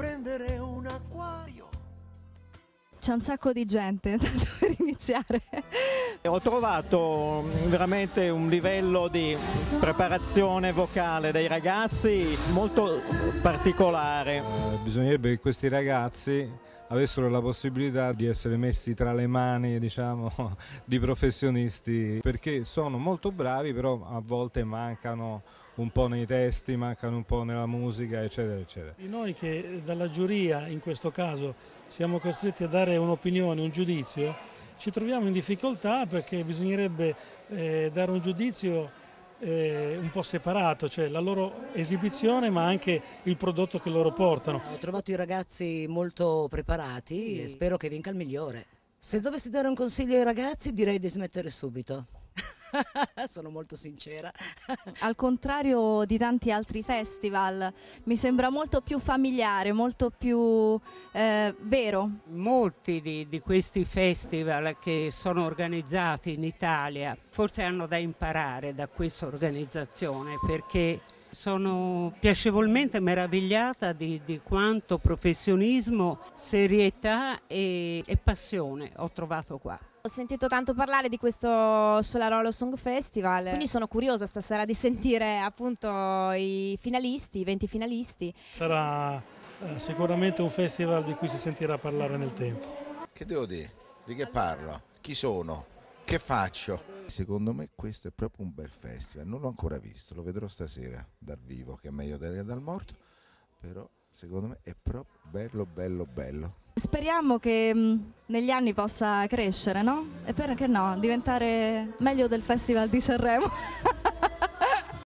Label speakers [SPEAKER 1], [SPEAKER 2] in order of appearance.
[SPEAKER 1] prendere un
[SPEAKER 2] acquario. C'è un sacco di gente per iniziare.
[SPEAKER 1] Ho trovato mm, veramente un livello di preparazione vocale dei ragazzi molto particolare. Eh, bisognerebbe che questi ragazzi avessero la possibilità di essere messi tra le mani diciamo, di professionisti perché sono molto bravi però a volte mancano un po' nei testi, mancano un po' nella musica eccetera eccetera.
[SPEAKER 3] E noi che eh, dalla giuria in questo caso siamo costretti a dare un'opinione, un giudizio, ci troviamo in difficoltà perché bisognerebbe eh, dare un giudizio eh, un po' separato, cioè la loro esibizione ma anche il prodotto che loro portano. Ho trovato i
[SPEAKER 4] ragazzi molto preparati e spero che vinca il migliore. Se dovessi dare un consiglio ai ragazzi direi di smettere subito. sono molto sincera.
[SPEAKER 2] Al contrario di tanti altri festival, mi sembra molto più familiare, molto più eh, vero.
[SPEAKER 5] Molti di, di questi festival che sono organizzati in Italia forse hanno da imparare da questa organizzazione perché sono piacevolmente meravigliata di, di quanto professionismo, serietà e, e passione ho trovato qua.
[SPEAKER 2] Ho sentito tanto parlare di questo Solarolo Song Festival, quindi sono curiosa stasera di sentire appunto i finalisti, i 20 finalisti.
[SPEAKER 3] Sarà eh, sicuramente un festival di cui si sentirà parlare nel tempo.
[SPEAKER 1] Che devo dire? Di che parlo? Chi sono? che faccio? Secondo me questo è proprio un bel festival, non l'ho ancora visto, lo vedrò stasera dal vivo che è meglio che dal morto, però secondo me è proprio bello, bello, bello.
[SPEAKER 2] Speriamo che mm, negli anni possa crescere, no? E perché no? Diventare meglio del Festival di Sanremo.